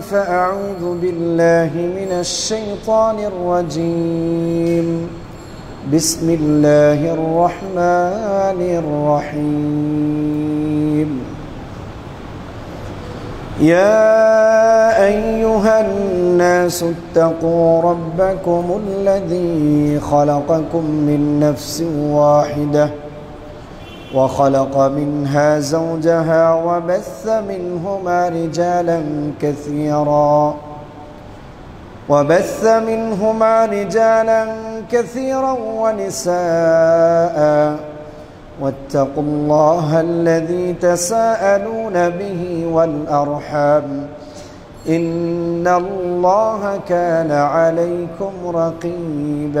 فأعوذ بالله من الشيطان الرجيم بسم الله الرحمن الرحيم يا أيها الناس اتقوا ربكم الذي خلقكم من نفس واحده وخلق منها زوجها وبث منهما رجالا كثيرا وبث منهما رجالا كثيرا ونساء واتقوا الله الذي تساءلون به والأرحام إن الله كان عليكم رقيباً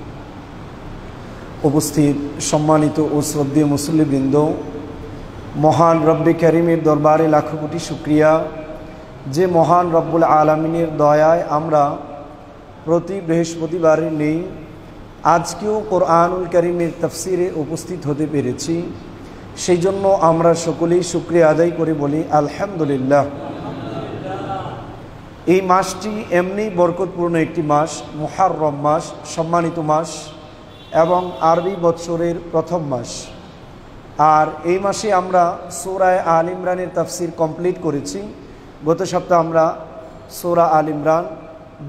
উপস্থিত সম্মানিত ও শ্রদ্ধীয় মুসল্লিবৃন্দ মহান রব্বে করিমের দরবারে লাখো কোটি শুক্রিয়া যে মহান রব্বুল আলমিনের দয়ায় আমরা প্রতি বৃহস্পতিবারে নেই আজকেও কোরআনুল করিমের তফসিরে উপস্থিত হতে পেরেছি সেই জন্য আমরা সকলেই শুক্রিয়া আদায় করে বলি আলহামদুলিল্লাহ এই মাসটি এমনি বরকতপূর্ণ একটি মাস মুহারম মাস সম্মানিত মাস এবং আরবি বৎসরের প্রথম মাস আর এই মাসে আমরা সোরায় আল ইমরানের তাফসির কমপ্লিট করেছি গত সপ্তাহ আমরা সোরা আল ইমরান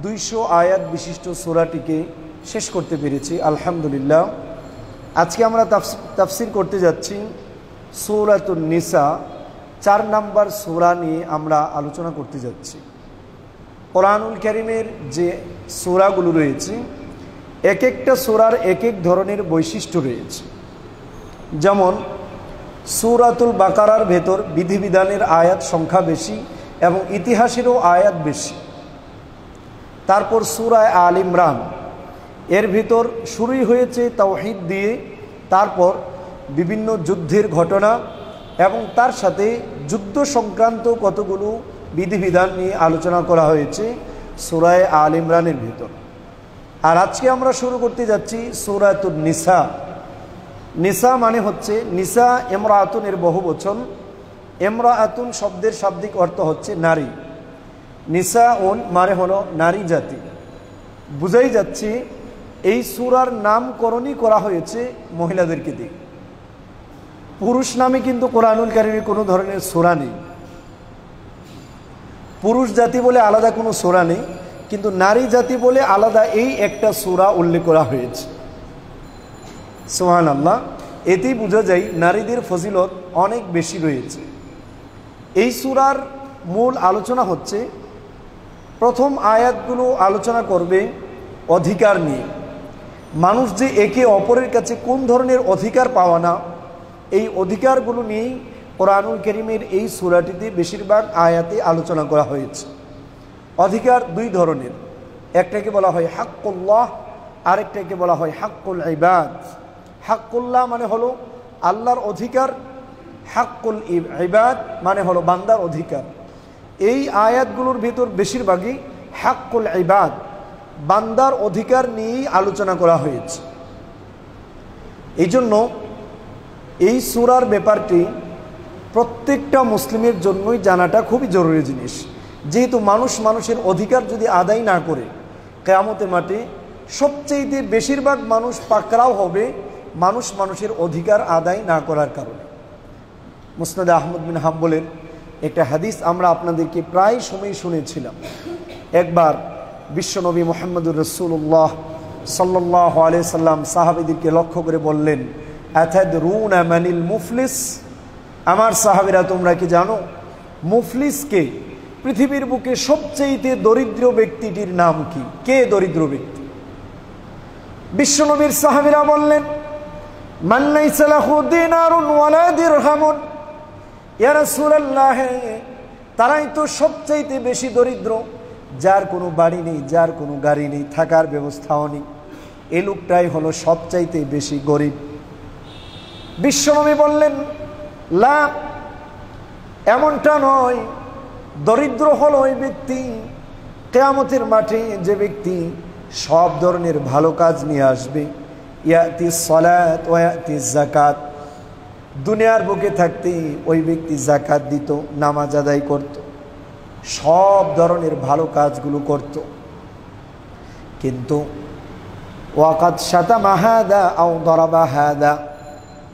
দুইশো আয়াত বিশিষ্ট সোরাটিকে শেষ করতে পেরেছি আলহামদুলিল্লাহ আজকে আমরা তাফসির করতে যাচ্ছি সৌরাতুল নিসা চার নাম্বার সোরা নিয়ে আমরা আলোচনা করতে যাচ্ছি কোরআনুল করিমের যে সোরাগুলো রয়েছে এক একটা সুরার এক এক ধরনের বৈশিষ্ট্য রয়েছে যেমন সুরাতুল বাকারার ভেতর বিধিবিধানের আয়াত সংখ্যা বেশি এবং ইতিহাসেরও আয়াত বেশি তারপর সুরায় আল ইমরান এর ভিতর শুরুই হয়েছে তাওহিদ দিয়ে তারপর বিভিন্ন যুদ্ধের ঘটনা এবং তার সাথে যুদ্ধ সংক্রান্ত কতগুলো বিধিবিধান নিয়ে আলোচনা করা হয়েছে সুরায় আল ইমরানের ভিতর আর আজকে আমরা শুরু করতে যাচ্ছি সুরাতুল নিসা নিসা মানে হচ্ছে নিসা এমরা আতুনের বহু বচন এমরা আতুন শব্দের শাব্দিক অর্থ হচ্ছে নারী নিসা ওন মানে হলো নারী জাতি বুঝাই যাচ্ছে এই সুরার নামকরণই করা হয়েছে মহিলাদেরকে দিয়ে পুরুষ নামে কিন্তু কোরআনুল কারিমে কোনো ধরনের সোরা নেই পুরুষ জাতি বলে আলাদা কোনো সোরা নেই কিন্তু নারী জাতি বলে আলাদা এই একটা সুরা উল্লেখ করা হয়েছে সোহান আল্লাহ এতেই বোঝা যায় নারীদের ফজিলত অনেক বেশি রয়েছে এই সুরার মূল আলোচনা হচ্ছে প্রথম আয়াতগুলো আলোচনা করবে অধিকার নিয়ে মানুষ যে একে অপরের কাছে কোন ধরনের অধিকার পাওয়া না এই অধিকারগুলো নিয়েই কোরআনুল করিমের এই সুরাটিতে বেশিরভাগ আয়াতে আলোচনা করা হয়েছে অধিকার দুই ধরনের একটাকে বলা হয় হাক্কুল্লাহ আরেকটাকে বলা হয় হাক্কুল ইবাদ হাক্কুল্লাহ মানে হলো আল্লাহর অধিকার হাক্কুল ইবাদ মানে হলো বান্দার অধিকার এই আয়াতগুলোর ভিতর বেশিরভাগই হাক্কুল ইবাদ বান্দার অধিকার নিয়েই আলোচনা করা হয়েছে এই জন্য এই সুরার ব্যাপারটি প্রত্যেকটা মুসলিমের জন্যই জানাটা খুবই জরুরি জিনিস যেহেতু মানুষ মানুষের অধিকার যদি আদায় না করে কেয়ামতে মাঠে সবচেয়েতে বেশিরভাগ মানুষ পাকড়াও হবে মানুষ মানুষের অধিকার আদায় না করার কারণে মুসনাদ আহমদ বিন হাম্বলের একটা হাদিস আমরা আপনাদেরকে প্রায় সময় শুনেছিলাম একবার বিশ্বনবী মোহাম্মদুর রসুল্লাহ সাল্লাহ আলিয়া সাল্লাম সাহাবিদেরকে লক্ষ্য করে বললেন অ্যাথেদ রুন আমানিল মুফলিস আমার সাহাবিরা তোমরা কি জানো মুফলিসকে পৃথিবীর বুকে সবচেয়েতে দরিদ্র ব্যক্তিটির নাম কি কে দরিদ্র ব্যক্তি বিশ্বনবীর সাহাবিরা বললেন মান্নাই সালাহুদ্দিন আরুন তারাই তো সবচাইতে বেশি দরিদ্র যার কোনো বাড়ি নেই যার কোনো গাড়ি নেই থাকার ব্যবস্থাও নেই এ লোকটাই হলো সবচাইতে বেশি গরিব বিশ্বনবী বললেন লা এমনটা নয় দরিদ্র হল ওই ব্যক্তি কেয়ামতের মাঠে যে ব্যক্তি সব ধরনের ভালো কাজ নিয়ে আসবে ইয়াতি সলাত ওয়াতি জাকাত দুনিয়ার বুকে থাকতেই ওই ব্যক্তি জাকাত দিত নামাজ আদায় করত সব ধরনের ভালো কাজগুলো করত কিন্তু ওয়াকাত সাতা মাহাদা আও দরাবা হাদা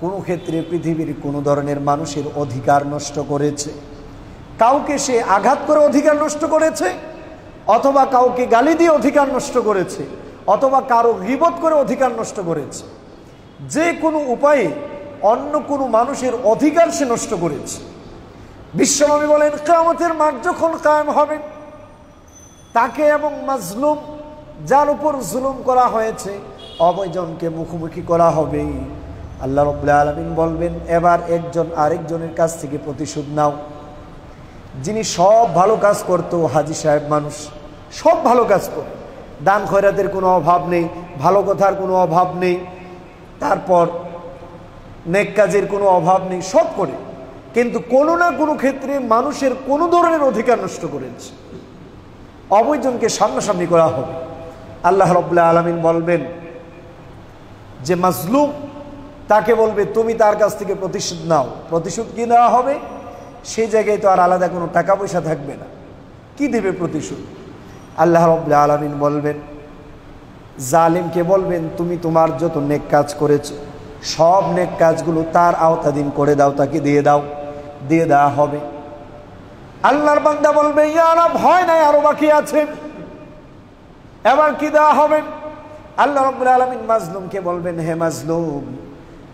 কোনো ক্ষেত্রে পৃথিবীর কোনো ধরনের মানুষের অধিকার নষ্ট করেছে কাউকে সে আঘাত করে অধিকার নষ্ট করেছে অথবা কাউকে গালি দিয়ে অধিকার নষ্ট করেছে অথবা কারো গিবত করে অধিকার নষ্ট করেছে যে কোনো উপায়ে অন্য কোনো মানুষের অধিকার সে নষ্ট করেছে বিশ্বনবী বলেন কামতের মাঠ যখন কায়েম হবে তাকে এবং মাজলুম যার উপর জুলুম করা হয়েছে অবয়জনকে মুখোমুখি করা হবে আল্লাহ রবাহ আলমিন বলবেন এবার একজন আরেকজনের কাছ থেকে প্রতিশোধ নাও যিনি সব ভালো কাজ করত হাজি সাহেব মানুষ সব ভালো কাজ করত দান খয়রাতের কোনো অভাব নেই ভালো কথার কোনো অভাব নেই তারপর নেক কাজের কোনো অভাব নেই সব করে কিন্তু কোনো না কোনো ক্ষেত্রে মানুষের কোনো ধরনের অধিকার নষ্ট করেছে অবৈজনকে সামনাসামনি করা হবে আল্লাহ রবাহ আলমিন বলবেন যে মাজলুম তাকে বলবে তুমি তার কাছ থেকে প্রতিশোধ নাও প্রতিশোধ কি নেওয়া হবে সেই জায়গায় তো আর আলাদা কোনো টাকা পয়সা থাকবে না কি দেবে প্রতিশোধ আল্লাহ রবাহ আলমিন বলবেন জালিমকে বলবেন তুমি তোমার যত নেক কাজ করেছো সব নেক কাজগুলো তার আওতাধীন করে দাও তাকে দিয়ে দাও দিয়ে দেওয়া হবে আল্লাহর বান্দা বলবে ইয়ারা ভয় নাই আরো বাকি আছে এবার কি দেওয়া হবে আল্লাহ রব্বুল আলমিন মাজলুমকে বলবেন হে মাজলুম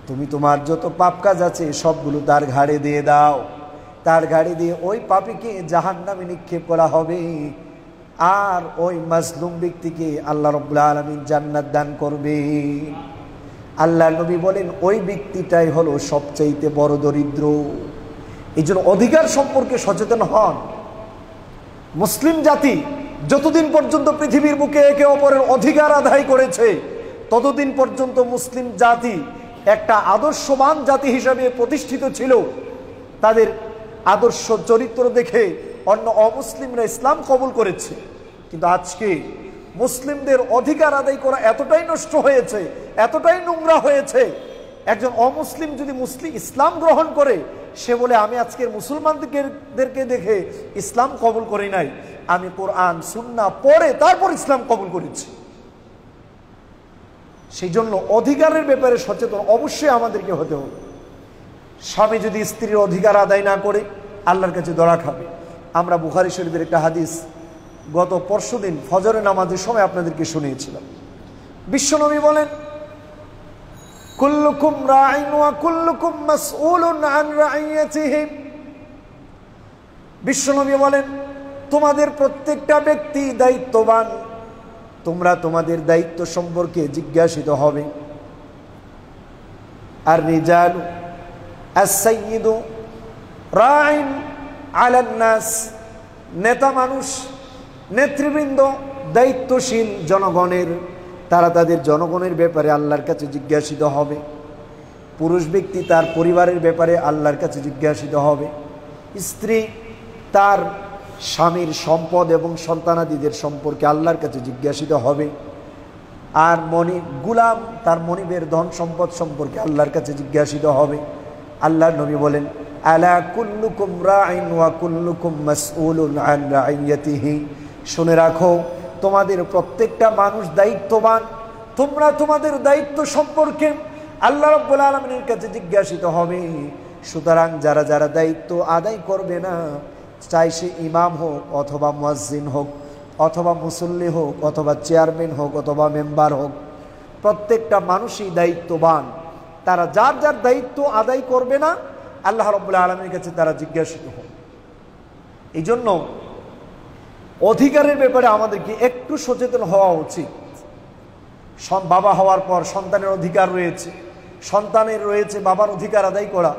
তুমি তোমার যত পাপ কাজ আছে সবগুলো তার ঘাড়ে দিয়ে দাও তার গাড়ি দিয়ে ওই পাপিকে জাহান নামে নিক্ষেপ করা হবে আর ওই মাসলুম ব্যক্তিকে আল্লাহ রবুল্লা আলমিন জান্নাত দান করবে আল্লাহ নবী বলেন ওই ব্যক্তিটাই হলো সবচাইতে বড় দরিদ্র এই অধিকার সম্পর্কে সচেতন হন মুসলিম জাতি যতদিন পর্যন্ত পৃথিবীর বুকে একে অপরের অধিকার আদায় করেছে ততদিন পর্যন্ত মুসলিম জাতি একটা আদর্শবান জাতি হিসাবে প্রতিষ্ঠিত ছিল তাদের আদর্শ চরিত্র দেখে অন্য অমুসলিমরা ইসলাম কবুল করেছে কিন্তু আজকে মুসলিমদের অধিকার আদায় করা এতটাই নষ্ট হয়েছে এতটাই নোংরা হয়েছে একজন অমুসলিম যদি মুসলিম ইসলাম গ্রহণ করে সে বলে আমি আজকের মুসলমানদেরকে দেখে ইসলাম কবুল করি নাই আমি কোরআন সুন্না পরে তারপর ইসলাম কবুল করেছি সেই জন্য অধিকারের ব্যাপারে সচেতন অবশ্যই আমাদেরকে হতে হবে স্বামী যদি স্ত্রীর অধিকার আদায় না করে আল্লাহর কাছে দড়া খাবে আমরা বুখারি শরীফের একটা হাদিস গত পরশু দিন ফজরে নামাজের সময় আপনাদেরকে শুনিয়েছিলাম বিশ্বনবী বলেন বিশ্বনবী বলেন তোমাদের প্রত্যেকটা ব্যক্তি দায়িত্ববান তোমরা তোমাদের দায়িত্ব সম্পর্কে জিজ্ঞাসিত হবে আর রেজাল সাইয়িদু রাইন আলান্নাস নেতা মানুষ নেতৃবৃন্দ দায়িত্বশীল জনগণের তারা তাদের জনগণের ব্যাপারে আল্লাহর কাছে জিজ্ঞাসিত হবে পুরুষ ব্যক্তি তার পরিবারের ব্যাপারে আল্লাহর কাছে জিজ্ঞাসিত হবে স্ত্রী তার স্বামীর সম্পদ এবং সন্তানাদিদের সম্পর্কে আল্লাহর কাছে জিজ্ঞাসিত হবে আর মনি গুলাম তার মনিবের ধন সম্পদ সম্পর্কে আল্লাহর কাছে জিজ্ঞাসিত হবে আল্লাহ নবী বলেন আলা কুল্লুকুম রাইন ওয়া কুল্লুকুম মাসউলুন আন রাইয়াতিহি শুনে রাখো তোমাদের প্রত্যেকটা মানুষ দায়িত্ববান তোমরা তোমাদের দায়িত্ব সম্পর্কে আল্লাহ রাব্বুল আলামিনের কাছে জিজ্ঞাসিত হবে সুতরাং যারা যারা দায়িত্ব আদায় করবে না চাই সে ইমাম হোক অথবা মুয়াজ্জিন হোক অথবা মুসল্লি হোক অথবা চেয়ারম্যান হোক অথবা মেম্বার হোক প্রত্যেকটা মানুষই দায়িত্ববান তারা যার যার দায়িত্ব আদায় করবে না আল্লাহ রব্বুল্লাহ আলমের কাছে তারা জিজ্ঞাসিত হন এই জন্য অধিকারের ব্যাপারে আমাদেরকে একটু সচেতন হওয়া উচিত বাবা হওয়ার পর সন্তানের অধিকার রয়েছে সন্তানের রয়েছে বাবার অধিকার আদায় করা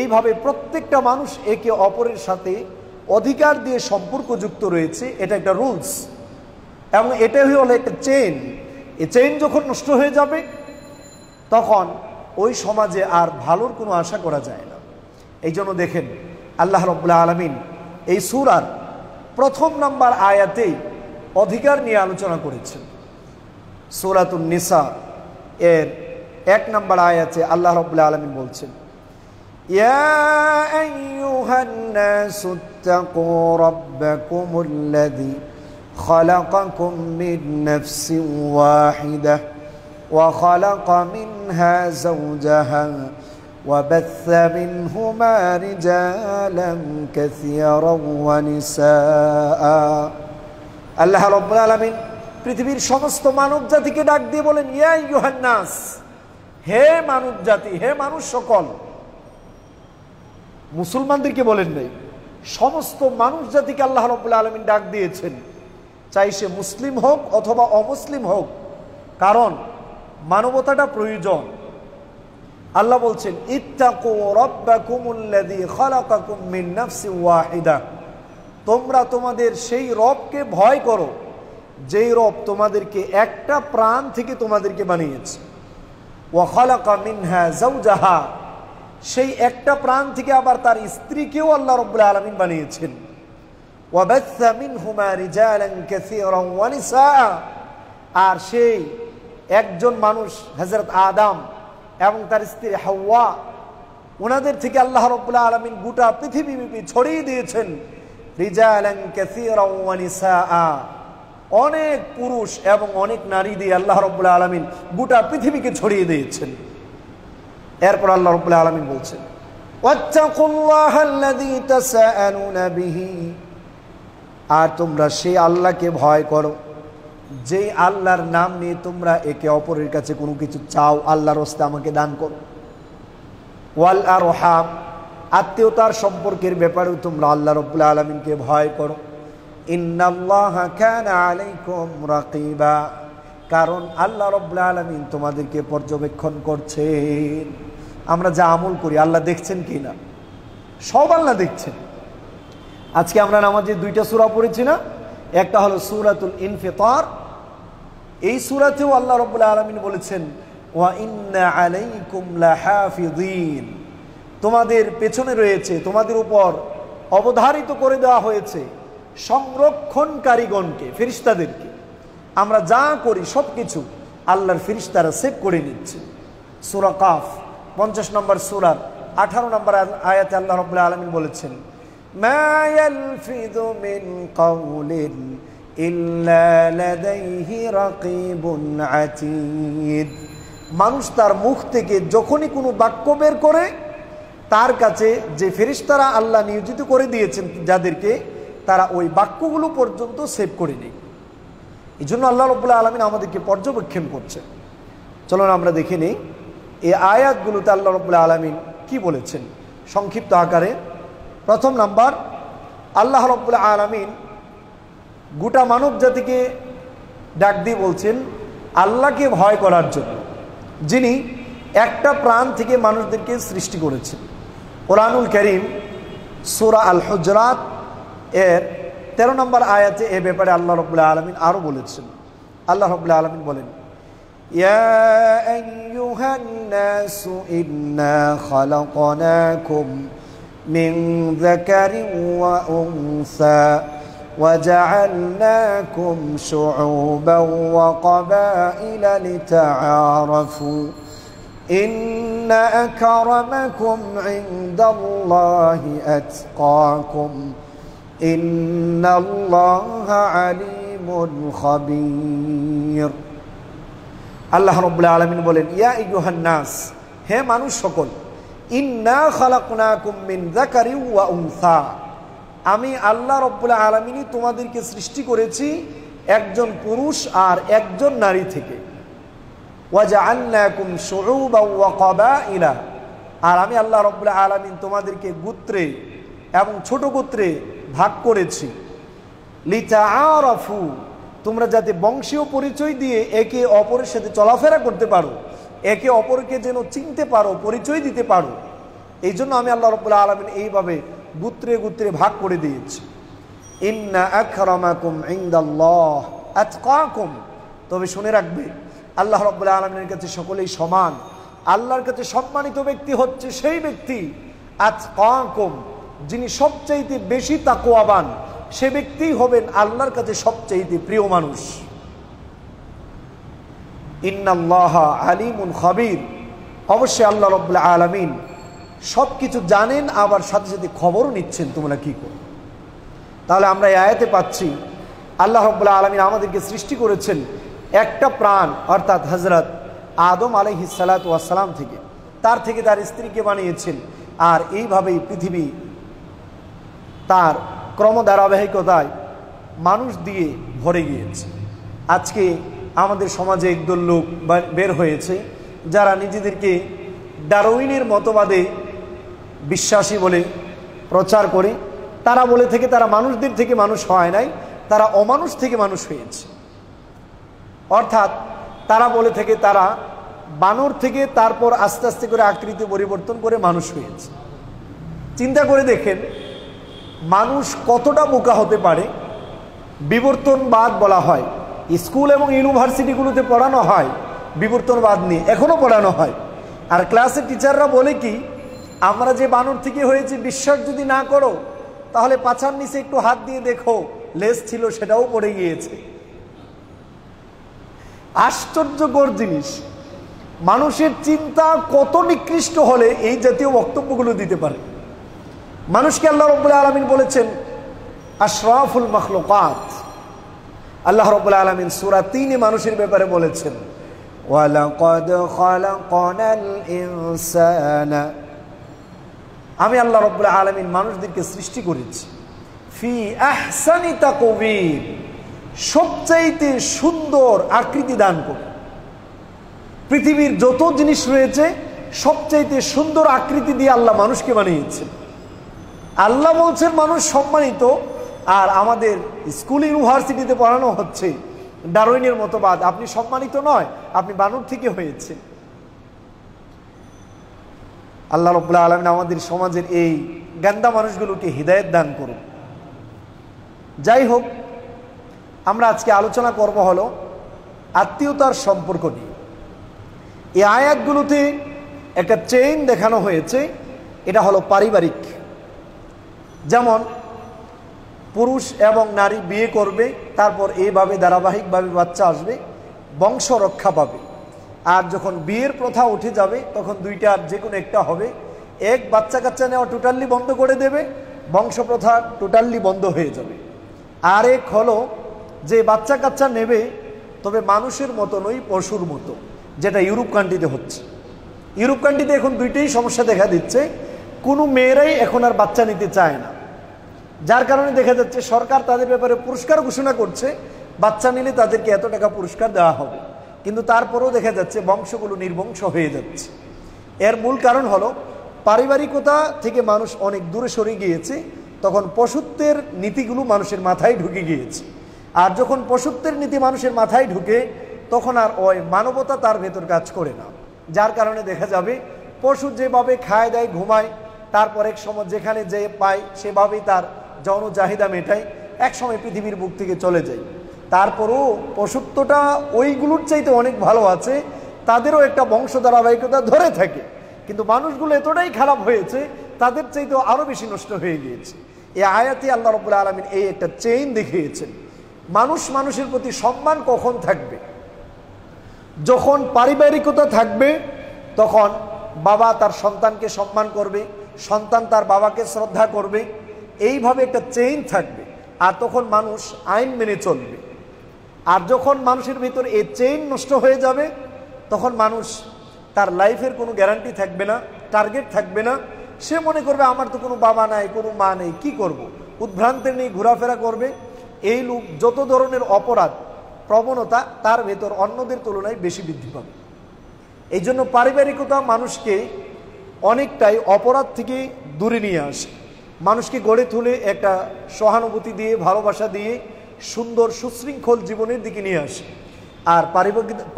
এইভাবে প্রত্যেকটা মানুষ একে অপরের সাথে অধিকার দিয়ে সম্পর্কযুক্ত রয়েছে এটা একটা রুলস এবং এটা হলো একটা চেন এই চেন যখন নষ্ট হয়ে যাবে তখন ওই সমাজে আর ভালোর কোনো আশা করা যায় না এই জন্য দেখেন আল্লাহ রবুল্লা আলমিন এই সুরার প্রথম নাম্বার আয়াতেই অধিকার নিয়ে আলোচনা করেছেন সুরাতুল নিসা এর এক নাম্বার আয়াতে আল্লাহ রবুল্লা আলমিন বলছেন يا وخلق منها زوجها وبث منهما رجالا كثيرا ونساء الله رب আলমিন পৃথিবীর সমস্ত মানব জাতিকে ডাক দিয়ে বলেন ইয়াই ইউহান্নাস হে মানব জাতি হে মানুষ সকল মুসলমানদেরকে বলেন নাই সমস্ত মানুষ জাতিকে আল্লাহ রব্বুল্লা আলমিন ডাক দিয়েছেন চাই সে মুসলিম হোক অথবা অমুসলিম হোক কারণ মানবতাটা প্রয়োজন আল্লাহ বলছেন ওয়াহিদা তোমরা তোমাদের সেই রবকে ভয় করো যেই রব তোমাদেরকে একটা প্রাণ থেকে তোমাদেরকে বানিয়েছে ওয়াখালাকা মিনহা জাওজাহা সেই একটা প্রাণ থেকে আবার তার স্ত্রীকেও আল্লাহ রব আলমিন বানিয়েছেন আর সেই একজন মানুষ হজরত আদাম এবং তার স্ত্রী হাওয়া ওনাদের থেকে আল্লাহ রবুল্লা আলমিন গোটা পৃথিবীব্যাপী ছড়িয়ে দিয়েছেন অনেক পুরুষ এবং অনেক নারী দিয়ে আল্লাহ রবুল্লা আলমিন গোটা পৃথিবীকে ছড়িয়ে দিয়েছেন এরপর আল্লাহ রবুল্লা আলমিন বলছেন আর তোমরা সেই আল্লাহকে ভয় করো যেই আল্লাহর নাম নিয়ে তোমরা একে অপরের কাছে কোনো কিছু চাও আল্লাহর রস্তে আমাকে দান করো ওয়াল আর হাম আত্মীয়তার সম্পর্কের ব্যাপারেও তোমরা আল্লাহ রব্লা আলমিনকে ভয় করো রাকিবা কারণ আল্লাহ রব্লা আলমিন তোমাদেরকে পর্যবেক্ষণ করছেন আমরা যা আমল করি আল্লাহ দেখছেন কি না সব আল্লাহ দেখছেন আজকে আমরা নামাজের দুইটা সুরা পড়েছি না একটা হলো সুরাতুল ইনফেতর এই সুরাতেও আল্লাহ রব আলমিন বলেছেন ওয়া তোমাদের পেছনে রয়েছে তোমাদের উপর অবধারিত করে দেওয়া হয়েছে সংরক্ষণকারীগণকে ফেরিস্তাদেরকে আমরা যা করি সব কিছু আল্লাহর ফিরিস্তারা সেভ করে নিচ্ছে সুরা কাফ পঞ্চাশ নম্বর সুরার আঠারো নম্বর আয়াতে আল্লাহ রবাহ আলমিন বলেছেন মানুষ তার মুখ থেকে যখনই কোনো বাক্য বের করে তার কাছে যে ফেরিস্তারা আল্লাহ নিয়োজিত করে দিয়েছেন যাদেরকে তারা ওই বাক্যগুলো পর্যন্ত সেভ করে নেই এই জন্য আল্লাহ রবুল্লাহ আলমিন আমাদেরকে পর্যবেক্ষণ করছে না আমরা দেখে নেই এই আয়াতগুলোতে আল্লাহ রবুল্লাহ আলমিন কি বলেছেন সংক্ষিপ্ত আকারে প্রথম নাম্বার আল্লাহ রবুল্লাহ আলমিন গোটা মানব জাতিকে ডাক দিয়ে বলছেন আল্লাহকে ভয় করার জন্য যিনি একটা প্রাণ থেকে মানুষদেরকে সৃষ্টি করেছেন কোরআনুল করিম সোরা আল হজরাত এর তেরো নম্বর আয়াতে এ ব্যাপারে আল্লাহ রবুল্লাহ আলমিন আরও বলেছেন আল্লাহ রবুল্লাহ আলমিন বলেন ইয়া وجعلناكم شعوبا وقبائل لتعارفوا إن أكرمكم عند الله أتقاكم إن الله عليم خبير الله رب العالمين بولين يا أيها الناس هي مانو شكل إنا خلقناكم من ذكر وأنثى আমি আল্লাহ রব্বুল্লাহ আলমিনী তোমাদেরকে সৃষ্টি করেছি একজন পুরুষ আর একজন নারী থেকে আর আমি আল্লাহ রব্বুল্লাহ আলমিন তোমাদেরকে গুত্রে এবং ছোট গোত্রে ভাগ করেছি লিচা আরফু তোমরা যাতে বংশীয় পরিচয় দিয়ে একে অপরের সাথে চলাফেরা করতে পারো একে অপরকে যেন চিনতে পারো পরিচয় দিতে পারো এই জন্য আমি আল্লাহ রবুল্লাহ আলমিন এইভাবে গুত্রে গুত্রে ভাগ করে দিয়েছে তবে শুনে রাখবে আল্লাহ রব্বুল্লাহ আলমের কাছে সকলেই সমান আল্লাহর কাছে সম্মানিত ব্যক্তি হচ্ছে সেই ব্যক্তি আজ কম যিনি সবচাইতে বেশি তাকোয়াবান সে ব্যক্তিই হবেন আল্লাহর কাছে সবচাইতে প্রিয় মানুষ ইন্নাল্লাহ আলিমুল খবির অবশ্যই আল্লাহ রব্লা আলমিন সব কিছু জানেন আবার সাথে সাথে খবরও নিচ্ছেন তোমরা কি করো তাহলে আমরা আয়াতে পাচ্ছি আল্লাহ হব্বুল্লাহ আলমিন আমাদেরকে সৃষ্টি করেছেন একটা প্রাণ অর্থাৎ হজরত আদম আলহ সালাত ওয়াসালাম থেকে তার থেকে তার স্ত্রীকে বানিয়েছেন আর এইভাবেই পৃথিবী তার ধারাবাহিকতায় মানুষ দিয়ে ভরে গিয়েছে আজকে আমাদের সমাজে একদল লোক বের হয়েছে যারা নিজেদেরকে ডারউইনের মতবাদে বিশ্বাসী বলে প্রচার করি তারা বলে থেকে তারা মানুষদের থেকে মানুষ হয় নাই তারা অমানুষ থেকে মানুষ হয়েছে অর্থাৎ তারা বলে থেকে তারা বানর থেকে তারপর আস্তে আস্তে করে আকৃতি পরিবর্তন করে মানুষ হয়েছে চিন্তা করে দেখেন মানুষ কতটা বোকা হতে পারে বিবর্তনবাদ বলা হয় স্কুল এবং ইউনিভার্সিটিগুলোতে পড়ানো হয় বিবর্তনবাদ নিয়ে এখনও পড়ানো হয় আর ক্লাসের টিচাররা বলে কি আমরা যে বানর থেকে হয়েছি বিশ্বাস যদি না করো তাহলে পাছার নিচে একটু হাত দিয়ে দেখো লেস ছিল সেটাও পড়ে গিয়েছে আশ্চর্যকর জিনিস মানুষের চিন্তা কত নিকৃষ্ট হলে এই জাতীয় বক্তব্যগুলো দিতে পারে মানুষকে আল্লাহ রব আলমিন বলেছেন আশরাফুল মখলকাত আল্লাহ রব আলমিন সুরা তিনে মানুষের ব্যাপারে বলেছেন ওয়ালাকদ খলাকনাল ইনসানা আমি আল্লাহ রব আলমিন মানুষদেরকে সৃষ্টি করেছি ফি আহসানিতা কবির সবচাইতে সুন্দর আকৃতি দান করি পৃথিবীর যত জিনিস রয়েছে সবচাইতে সুন্দর আকৃতি দিয়ে আল্লাহ মানুষকে বানিয়েছেন আল্লাহ বলছেন মানুষ সম্মানিত আর আমাদের স্কুল ইউনিভার্সিটিতে পড়ানো হচ্ছে ডারোইনের মতবাদ আপনি সম্মানিত নয় আপনি বানর থেকে হয়েছেন আল্লাহ রবুল্লা আলমিন আমাদের সমাজের এই গান্দা মানুষগুলোকে হৃদায়ত দান করুন যাই হোক আমরা আজকে আলোচনা করব হলো আত্মীয়তার সম্পর্ক নিয়ে এই আয়াতগুলোতে একটা চেইন দেখানো হয়েছে এটা হলো পারিবারিক যেমন পুরুষ এবং নারী বিয়ে করবে তারপর এইভাবে ধারাবাহিকভাবে বাচ্চা আসবে বংশ রক্ষা পাবে আর যখন বিয়ের প্রথা উঠে যাবে তখন দুইটা আর যে কোনো একটা হবে এক বাচ্চা কাচ্চা নেওয়া টোটালি বন্ধ করে দেবে বংশপ্রথা টোটালি বন্ধ হয়ে যাবে আর এক হলো যে বাচ্চা কাচ্চা নেবে তবে মানুষের মতো নই পশুর মতো যেটা ইউরোপ কান্ট্রিতে হচ্ছে ইউরোপ কান্ট্রিতে এখন দুইটাই সমস্যা দেখা দিচ্ছে কোনো মেয়েরাই এখন আর বাচ্চা নিতে চায় না যার কারণে দেখা যাচ্ছে সরকার তাদের ব্যাপারে পুরস্কার ঘোষণা করছে বাচ্চা নিলে তাদেরকে এত টাকা পুরস্কার দেওয়া হবে কিন্তু তারপরেও দেখা যাচ্ছে বংশগুলো নির্বংশ হয়ে যাচ্ছে এর মূল কারণ হলো পারিবারিকতা থেকে মানুষ অনেক দূরে সরে গিয়েছে তখন পশুত্বের নীতিগুলো মানুষের মাথায় ঢুকে গিয়েছে আর যখন পশুত্বের নীতি মানুষের মাথায় ঢুকে তখন আর অয় মানবতা তার ভেতর কাজ করে না যার কারণে দেখা যাবে পশু যেভাবে খায় দেয় ঘুমায় তারপর এক সময় যেখানে যে পায় সেভাবেই তার জন চাহিদা মেটায় এক সময় পৃথিবীর বুক থেকে চলে যায় তারপরও পশুত্বটা ওইগুলোর চাইতে অনেক ভালো আছে তাদেরও একটা বংশ ধারাবাহিকতা ধরে থাকে কিন্তু মানুষগুলো এতটাই খারাপ হয়েছে তাদের চাইতে আরও বেশি নষ্ট হয়ে গিয়েছে এই আয়াতি আল্লাহ রবুল আলমিন এই একটা চেইন দেখিয়েছেন মানুষ মানুষের প্রতি সম্মান কখন থাকবে যখন পারিবারিকতা থাকবে তখন বাবা তার সন্তানকে সম্মান করবে সন্তান তার বাবাকে শ্রদ্ধা করবে এইভাবে একটা চেইন থাকবে আর তখন মানুষ আইন মেনে চলবে আর যখন মানুষের ভিতর এই চেইন নষ্ট হয়ে যাবে তখন মানুষ তার লাইফের কোনো গ্যারান্টি থাকবে না টার্গেট থাকবে না সে মনে করবে আমার তো কোনো বাবা নাই কোনো মা নেই কি করবো উদ্ভ্রান্তের নিয়ে ঘোরাফেরা করবে এই লোক যত ধরনের অপরাধ প্রবণতা তার ভেতর অন্যদের তুলনায় বেশি বৃদ্ধি পাবে এই জন্য পারিবারিকতা মানুষকে অনেকটাই অপরাধ থেকে দূরে নিয়ে আসে মানুষকে গড়ে তুলে একটা সহানুভূতি দিয়ে ভালোবাসা দিয়ে সুন্দর সুশৃঙ্খল জীবনের দিকে নিয়ে আসে আর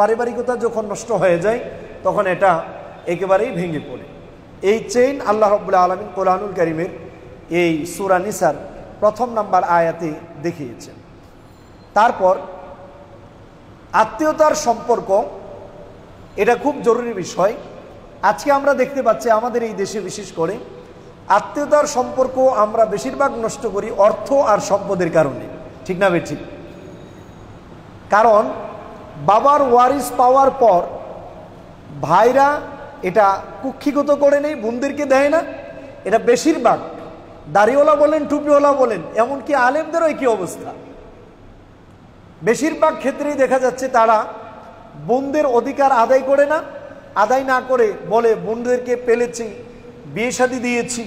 পারিবারিকতা যখন নষ্ট হয়ে যায় তখন এটা একেবারেই ভেঙে পড়ে এই চেইন আল্লাহ রবুল্লা আলমিন কোরআনুল করিমের এই সুরা নিসার প্রথম নাম্বার আয়াতে দেখিয়েছেন তারপর আত্মীয়তার সম্পর্ক এটা খুব জরুরি বিষয় আজকে আমরা দেখতে পাচ্ছি আমাদের এই দেশে বিশেষ করে আত্মীয়তার সম্পর্ক আমরা বেশিরভাগ নষ্ট করি অর্থ আর সম্পদের কারণে ঠিক না বেঠি কারণ বাবার ওয়ারিস পাওয়ার পর ভাইরা এটা কুক্ষিগত করে নেই বোনদেরকে দেয় না এটা বেশিরভাগ দাড়িওয়ালা বলেন টুপিওয়ালা বলেন এমনকি আলেমদেরও একই অবস্থা বেশিরভাগ ক্ষেত্রেই দেখা যাচ্ছে তারা বোনদের অধিকার আদায় করে না আদায় না করে বলে বোনদেরকে পেলেছি বিয়ে শাদি দিয়েছি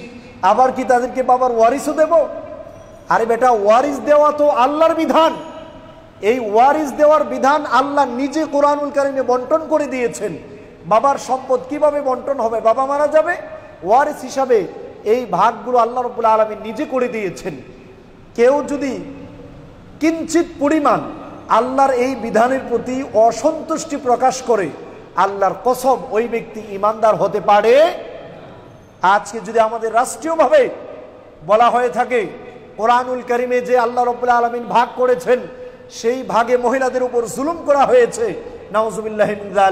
আবার কি তাদেরকে বাবার ওয়ারিসও দেবো আরে বেটা ওয়ারিস দেওয়া তো আল্লাহর বিধান এই ওয়ারিস দেওয়ার বিধান আল্লাহ নিজে কোরআনুল কারিমে বন্টন করে দিয়েছেন বাবার সম্পদ কিভাবে বন্টন হবে বাবা মারা যাবে ওয়ারিস হিসাবে এই ভাগগুলো আল্লাহ রবুল্লা আলমী নিজে করে দিয়েছেন কেউ যদি কিঞ্চিত পরিমাণ আল্লাহর এই বিধানের প্রতি অসন্তুষ্টি প্রকাশ করে আল্লাহর কসব ওই ব্যক্তি ইমানদার হতে পারে আজকে যদি আমাদের রাষ্ট্রীয়ভাবে বলা হয়ে থাকে কোরআনুল করিমে যে আল্লাহ রবুল্লা আলমিন ভাগ করেছেন সেই ভাগে মহিলাদের উপর জুলুম করা হয়েছে নওয়াজুবিল্লাহিমিন্দা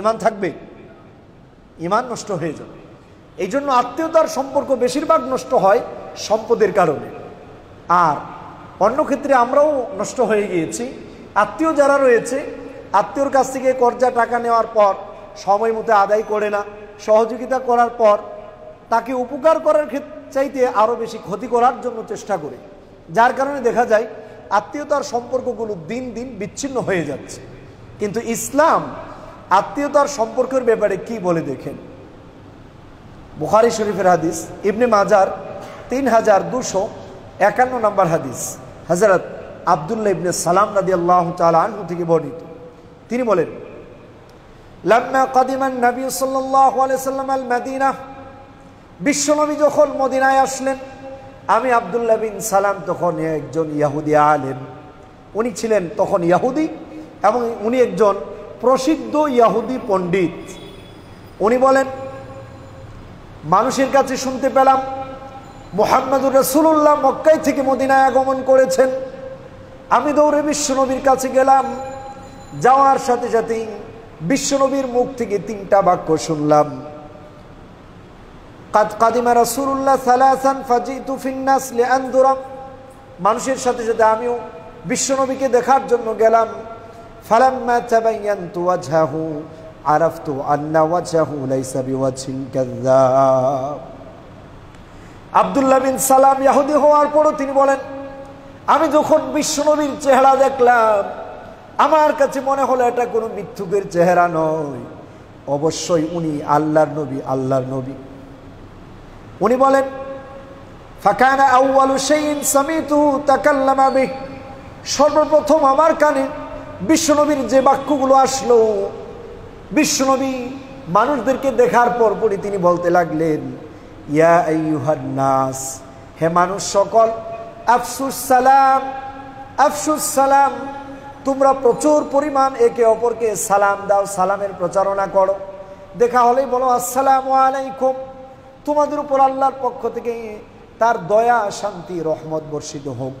ইমান থাকবে ইমান নষ্ট হয়ে যাবে এই জন্য আত্মীয়তার সম্পর্ক বেশিরভাগ নষ্ট হয় সম্পদের কারণে আর অন্য ক্ষেত্রে আমরাও নষ্ট হয়ে গিয়েছি আত্মীয় যারা রয়েছে আত্মীয়র কাছ থেকে কর্জা টাকা নেওয়ার পর সময় মতো আদায় করে না সহযোগিতা করার পর তাকে উপকার করার ক্ষেত্রে চাইতে আরও বেশি ক্ষতি করার জন্য চেষ্টা করে যার কারণে দেখা যায় আত্মীয়তার সম্পর্কগুলো দিন দিন বিচ্ছিন্ন হয়ে যাচ্ছে কিন্তু ইসলাম আত্মীয়তার সম্পর্কের ব্যাপারে কি বলে দেখেন বুখারি শরীফের হাদিস ইবনে মাজার তিন হাজার দুশো একান্ন নম্বর হাদিস হাজারত আবদুল্লাহ ইবনে সালাম রাদি আল্লাহ তালু থেকে বর্ণিত তিনি বলেন লাম্মা কদিমান নবী সাল্লাহ সাল্লাম আল মাদিনা বিশ্বনবী যখন মদিনায় আসলেন আমি আবদুল্লা বিন সালাম তখন একজন ইয়াহুদি আলেম উনি ছিলেন তখন ইয়াহুদি এবং উনি একজন প্রসিদ্ধ ইয়াহুদি পণ্ডিত উনি বলেন মানুষের কাছে শুনতে পেলাম মোহাম্মদুর রসুল্লাহ মক্কাই থেকে মদিনায় আগমন করেছেন আমি দৌড়ে বিশ্বনবীর কাছে গেলাম যাওয়ার সাথে সাথেই বিশ্বনবীর মুখ থেকে তিনটা বাক্য শুনলাম কাদ কাদিমা রাসুল্লাহ সালাহসান ফাজি তুফিন্নাস লিয়ান্দুরাম মানুষের সাথে সাথে আমিও বিশ্বনবীকে দেখার জন্য গেলাম ফালাম্মা তাবাইয়ান্তু ওয়াজহাহু আরাফতু আন্না ওয়াজহাহু লাইসা বিওয়াজহিন কাযযাব আব্দুল্লাহ বিন সালাম ইহুদি হওয়ার পরও তিনি বলেন আমি যখন বিশ্বনবীর চেহারা দেখলাম আমার কাছে মনে হলো এটা কোনো মিথ্যুকের চেহারা নয় অবশ্যই উনি আল্লাহর নবী আল্লাহর নবী উনি বলেন ফাকানা আউ্বালু সেইন সামিতু তাকাল্লামাবি সর্বপ্রথম আমার কানে বিশ্বনবীর যে বাক্যগুলো আসলো বিশ্বনবী মানুষদেরকে দেখার পরপরই তিনি বলতে লাগলেন ইয়া নাস হে মানুষ সকল আফসুস সালাম আফসুস সালাম তোমরা প্রচুর পরিমাণ একে অপরকে সালাম দাও সালামের প্রচারণা করো দেখা হলেই বলো আসসালামু আলাইকুম তোমাদের উপর আল্লাহর পক্ষ থেকে তার দয়া শান্তি রহমত বর্ষিত হোক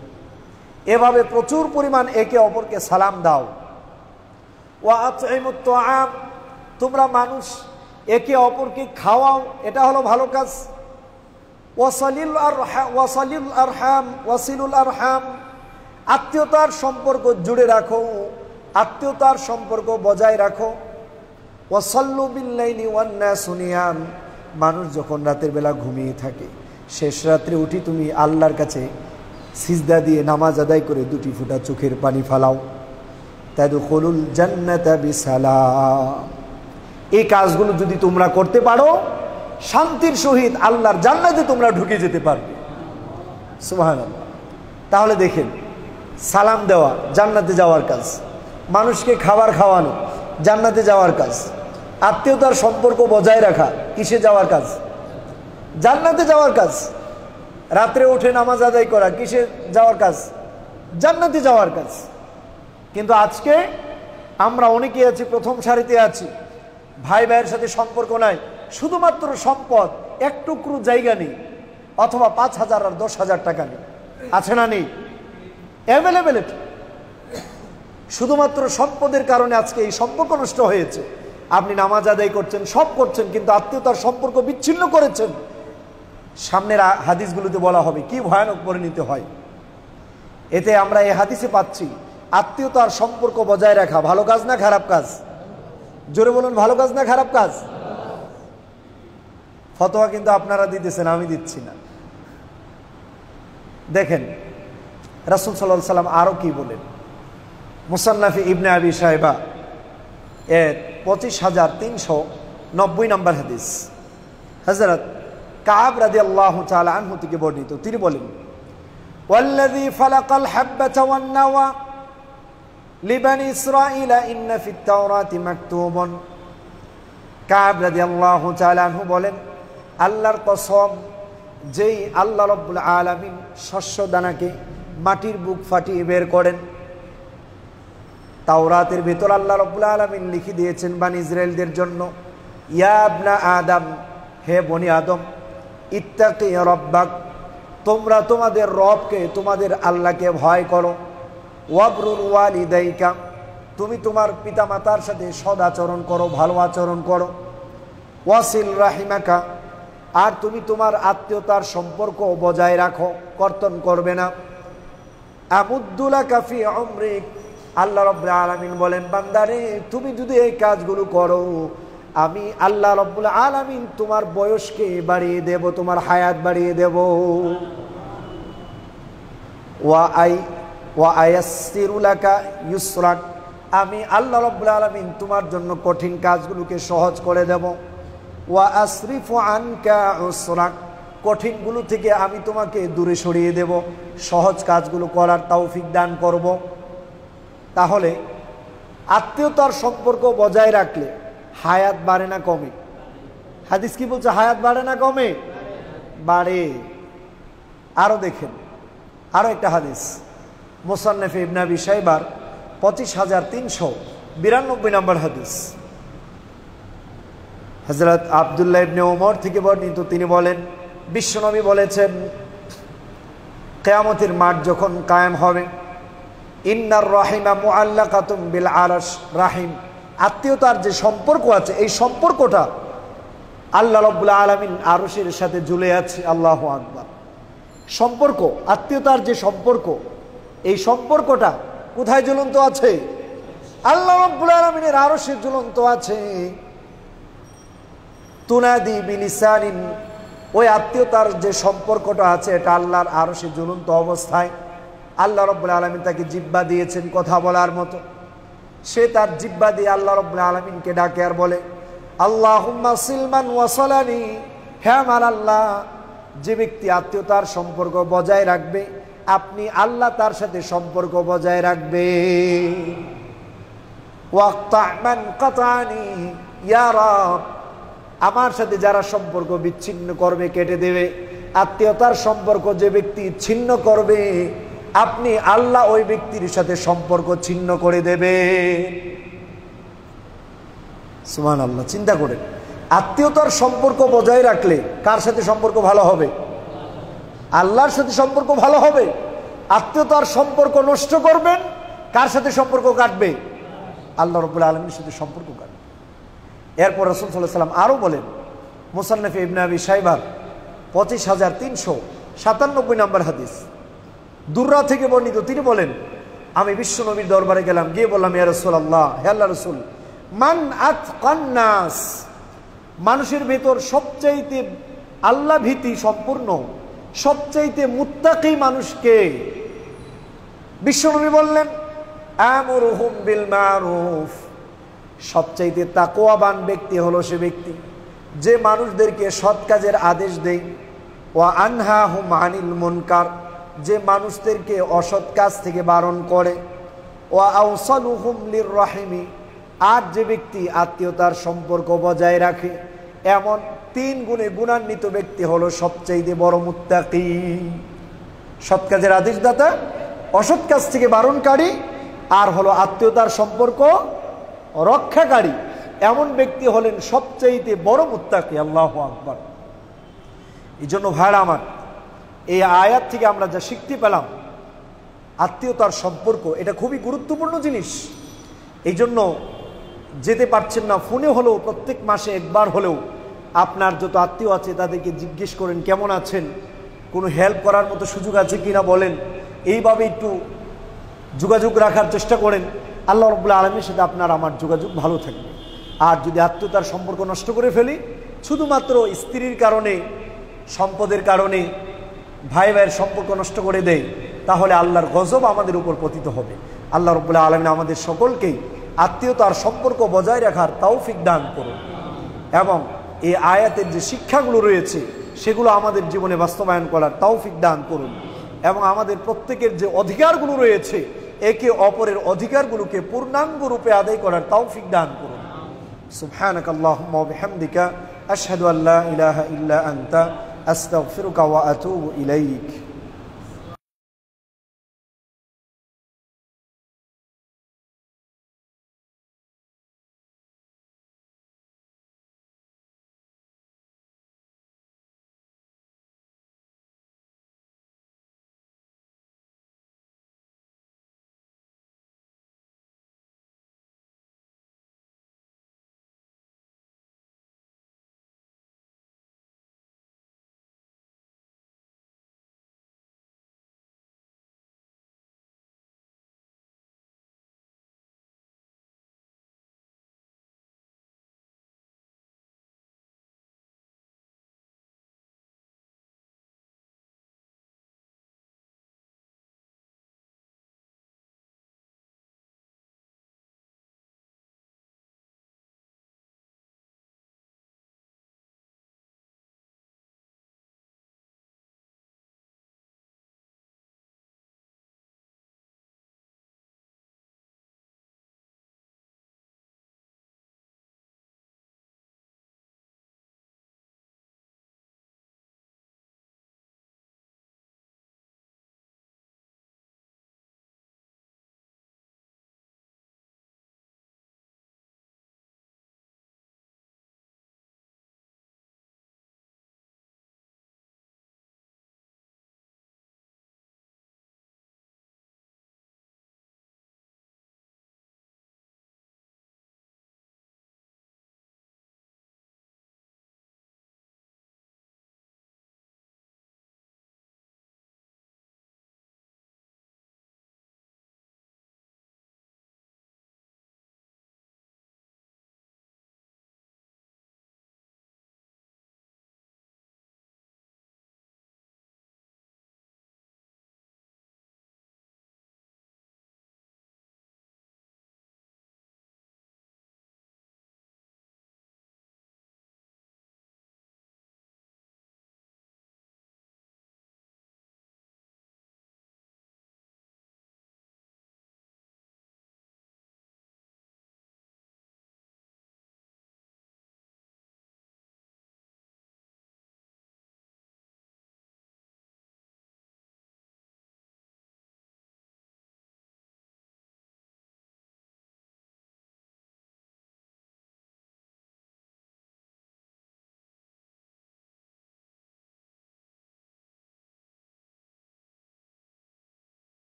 এভাবে প্রচুর পরিমাণ একে অপরকে সালাম দাও ও আতমুত্ত আম তোমরা মানুষ একে অপরকে খাওয়াও এটা হলো ভালো কাজ ওয়াসলিল আর ওয়াসলিল আর হাম ওয়াসিলুল আর হাম আত্মীয়তার সম্পর্ক জুড়ে রাখো আত্মীয়তার সম্পর্ক বজায় রাখো ওয়াসাল্লু বিল্লাইনি ওয়ান্না সুনিয়াম মানুষ যখন রাতের বেলা ঘুমিয়ে থাকে শেষ রাত্রে উঠি তুমি আল্লাহর কাছে সিজদা দিয়ে নামাজ আদায় করে দুটি ফুটা চোখের পানি ফালাও তাদু খলুল বিসালাম এই কাজগুলো যদি তোমরা করতে পারো শান্তির সহিত আল্লাহর জান্নাতে তোমরা ঢুকে যেতে পারবে সুহান তাহলে দেখেন সালাম দেওয়া জান্নাতে যাওয়ার কাজ মানুষকে খাবার খাওয়ানো জান্নাতে যাওয়ার কাজ আত্মীয়তার সম্পর্ক বজায় রাখা কিসে যাওয়ার কাজ জান্নাতে যাওয়ার কাজ রাত্রে উঠে নামাজ আদায় করা কিসে যাওয়ার কাজ জান্নাতে যাওয়ার কাজ কিন্তু আজকে আমরা অনেকে আছি প্রথম সারিতে আছি ভাই ভাইয়ের সাথে সম্পর্ক নাই শুধুমাত্র সম্পদ এক টুকরো জায়গা নেই অথবা পাঁচ হাজার আর দশ হাজার টাকা নেই আছে না নেই অ্যাভেলেবেলিটি শুধুমাত্র সম্পদের কারণে আজকে এই সম্পর্ক নষ্ট হয়েছে আপনি নামাজ আদায় করছেন সব করছেন কিন্তু আত্মীয়তার সম্পর্ক বিচ্ছিন্ন করেছেন সামনের হাদিসগুলোতে বলা হবে কি ভয়ানক পরিণতি হয় এতে আমরা এই হাদিসে পাচ্ছি আত্মীয়তার সম্পর্ক বজায় রাখা ভালো কাজ না খারাপ কাজ জোরে বলুন ভালো কাজ না খারাপ কাজ ফতোয়া কিন্তু আপনারা দিতেছেন আমি দিচ্ছি না দেখেন রাসুল সাল্লাহ সাল্লাম আরও কি বলেন মুসান্নাফি ইবনে আবি সাহেবা এর পঁচিশ হাজার তিনশো নব্বই নম্বর হাদিস হজরত কাব রাজি আল্লাহ আনহু থেকে বর্ণিত তিনি বলেন والذي فلق الحبة والنوى لبني إسرائيل إن في التوراة مكتوب কাব রাজি আল্লাহ আনহু বলেন আল্লাহর কসম যেই আল্লাহ রব্বুল আলমিন শস্য মাটির বুক ফাটিয়ে বের করেন তাওরাতের ভেতর আল্লাহ রবুল্লা আলমিন লিখে দিয়েছেন বান ইসরায়েলদের জন্য ইয়াবনা আদম হে বনি আদম ইত্যাকি রব্বাক তোমরা তোমাদের রবকে তোমাদের আল্লাহকে ভয় করো ওয়াবরুল ওয়ালিদাইকা তুমি তোমার পিতামাতার সাথে সদাচরণ করো ভালো আচরণ করো ওয়াসিল রাহিমাকা আর তুমি তোমার আত্মীয়তার সম্পর্ক বজায় রাখো কর্তন করবে না আবুদ্দুল্লা কাফি অমরিক আল্লাহ রব্লা আলমিন বলেন বান্দারে তুমি যদি এই কাজগুলো করো আমি আল্লাহ রব্বুল আলমিন তোমার বয়সকে বাড়িয়ে দেব তোমার হায়াত বাড়িয়ে দেব ওয়া আই ওয়া আয়াসিরুলাকা ইউসরাক আমি আল্লাহ রব্বুল আলমিন তোমার জন্য কঠিন কাজগুলোকে সহজ করে দেব ওয়া আশরিফ আনকা ইউসরাক কঠিনগুলো থেকে আমি তোমাকে দূরে সরিয়ে দেব সহজ কাজগুলো করার তাওফিক দান করবো তাহলে আত্মীয়তার সম্পর্ক বজায় রাখলে হায়াত বাড়ে না কমে হাদিস কি বলছে হায়াত বাড়ে না কমে বাড়ে আরও দেখেন আরও একটা হাদিস মোসান্নেফে ইবনাবি সাইবার পঁচিশ হাজার তিনশো বিরানব্বই নম্বর হাদিস হজরত আবদুল্লাহ ইবনে ওমর থেকে বর্ণিত তিনি বলেন বিশ্বনবী বলেছেন কেয়ামতের মাঠ যখন কায়েম হবে ইন্নার রাহিমা মোয়াল্লা কাতুম বিল আরস রাহিম আত্মীয়তার যে সম্পর্ক আছে এই সম্পর্কটা আল্লাহ রব্বুল্লা আলমিন আরসের সাথে জুলে আছে আল্লাহ আকবার সম্পর্ক আত্মীয়তার যে সম্পর্ক এই সম্পর্কটা কোথায় জ্বলন্ত আছে আল্লাহ রব্বুল আলমিনের আরসের জ্বলন্ত আছে তুনাদি বিলিসানিন ওই আত্মীয়তার যে সম্পর্কটা আছে এটা আল্লাহর আরসে জ্বলন্ত অবস্থায় আল্লাহ রব্বুল আলমিন তাকে জিব্বা দিয়েছেন কথা বলার মতো সে তার জিব্বা দিয়ে আল্লাহ রব্বুল আলমিনকে ডাকে আর বলে আল্লাহ সিলমান ওয়াসালানি হ্যাঁ আল্লাহ যে ব্যক্তি আত্মীয়তার সম্পর্ক বজায় রাখবে আপনি আল্লাহ তার সাথে সম্পর্ক বজায় রাখবে আমার সাথে যারা সম্পর্ক বিচ্ছিন্ন করবে কেটে দেবে আত্মীয়তার সম্পর্ক যে ব্যক্তি ছিন্ন করবে আপনি আল্লাহ ওই ব্যক্তির সাথে সম্পর্ক ছিন্ন করে দেবে সুমান আল্লাহ চিন্তা করে আত্মীয়তার সম্পর্ক বজায় রাখলে কার সাথে সম্পর্ক ভালো হবে আল্লাহর সাথে সম্পর্ক ভালো হবে আত্মীয়তার সম্পর্ক নষ্ট করবেন কার সাথে সম্পর্ক কাটবে আল্লাহ রবুল্লা আলমীর সাথে সম্পর্ক কাটবে এরপর রসুল সাল্লাহ সাল্লাম আরও বলেন মুসান্নফি ইবনাবি সাইবার পঁচিশ হাজার তিনশো সাতানব্বই নম্বর হাদিস দুর্রা থেকে বর্ণিত তিনি বলেন আমি বিশ্বনবীর দরবারে গেলাম গিয়ে বললাম ইয়া রসুল আল্লাহ হে আল্লাহ রসুল মান আত কন্যাস মানুষের ভেতর সবচাইতে আল্লাহ ভীতি সম্পূর্ণ সবচাইতে মুত্তাকি মানুষকে বিশ্বনবী বললেন বিল মারুফ সবচাইতে তাকোয়াবান ব্যক্তি হলো সে ব্যক্তি যে মানুষদেরকে সৎ কাজের আদেশ দেয় ও আনহা হুম আনিল মনকার যে মানুষদেরকে অসৎ কাজ থেকে বারণ করে ও আউসল হুমলির রাহিমি আর যে ব্যক্তি আত্মীয়তার সম্পর্ক বজায় রাখে এমন তিন গুণে গুণান্বিত ব্যক্তি হলো সবচেয়ে বড় মুত্তাকি সৎ কাজের আদেশদাতা অসৎ কাজ থেকে বারণকারী আর হলো আত্মীয়তার সম্পর্ক রক্ষাকারী এমন ব্যক্তি হলেন সবচেয়ে বড় মুত্তাকি আল্লাহ আকবর এই জন্য ভাড়া আমার এই আয়াত থেকে আমরা যা শিখতে পেলাম আত্মীয়তার সম্পর্ক এটা খুবই গুরুত্বপূর্ণ জিনিস এই জন্য যেতে পারছেন না ফোনে হলেও প্রত্যেক মাসে একবার হলেও আপনার যত আত্মীয় আছে তাদেরকে জিজ্ঞেস করেন কেমন আছেন কোনো হেল্প করার মতো সুযোগ আছে কি না বলেন এইভাবে একটু যোগাযোগ রাখার চেষ্টা করেন আল্লাহ রবুল্লা আলমের সাথে আপনার আমার যোগাযোগ ভালো থাকবে আর যদি আত্মীয়তার সম্পর্ক নষ্ট করে ফেলি শুধুমাত্র স্ত্রীর কারণে সম্পদের কারণে ভাই ভাইয়ের সম্পর্ক নষ্ট করে দেয় তাহলে আল্লাহর গজব আমাদের উপর পতিত হবে আল্লাহ রবুল্লাহ আলমিন আমাদের সকলকেই আত্মীয়তার সম্পর্ক বজায় রাখার তাওফিক দান করুন এবং এই আয়াতের যে শিক্ষাগুলো রয়েছে সেগুলো আমাদের জীবনে বাস্তবায়ন করার তাওফিক দান করুন এবং আমাদের প্রত্যেকের যে অধিকারগুলো রয়েছে একে অপরের অধিকারগুলোকে পূর্ণাঙ্গ রূপে আদায় করার তাওফিক দান করুন সুবহানাক আল্লাহুম্মা ওয়া বিহামদিকা ইলাহা ইল্লা أستغفرك وأتوب إليك